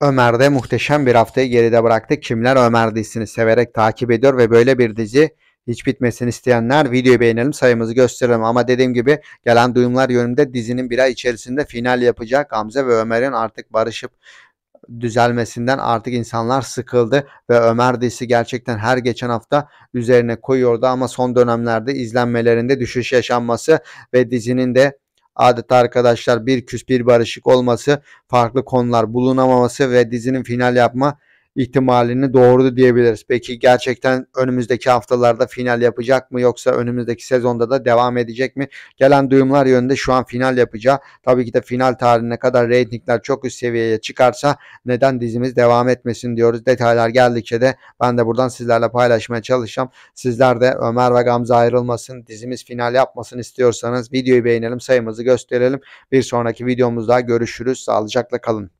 Ömer'de muhteşem bir haftayı geride bıraktı. Kimler Ömer dizisini severek takip ediyor ve böyle bir dizi hiç bitmesini isteyenler videoyu beğenelim sayımızı gösterelim. Ama dediğim gibi gelen duyumlar yönünde dizinin bir ay içerisinde final yapacak Gamze ve Ömer'in artık barışıp düzelmesinden artık insanlar sıkıldı ve Ömer dizisi gerçekten her geçen hafta üzerine koyuyordu ama son dönemlerde izlenmelerinde düşüş yaşanması ve dizinin de Adeta arkadaşlar bir küs bir barışık olması, farklı konular bulunamaması ve dizinin final yapma ihtimalini doğurdu diyebiliriz. Peki gerçekten önümüzdeki haftalarda final yapacak mı yoksa önümüzdeki sezonda da devam edecek mi? Gelen duyumlar yönünde şu an final yapacağı. Tabii ki de final tarihine kadar reytingler çok üst seviyeye çıkarsa neden dizimiz devam etmesin diyoruz. Detaylar geldikçe de ben de buradan sizlerle paylaşmaya çalışacağım. Sizler de Ömer ve Gamze ayrılmasın, dizimiz final yapmasın istiyorsanız videoyu beğenelim, sayımızı gösterelim. Bir sonraki videomuzda görüşürüz. Sağlıcakla kalın.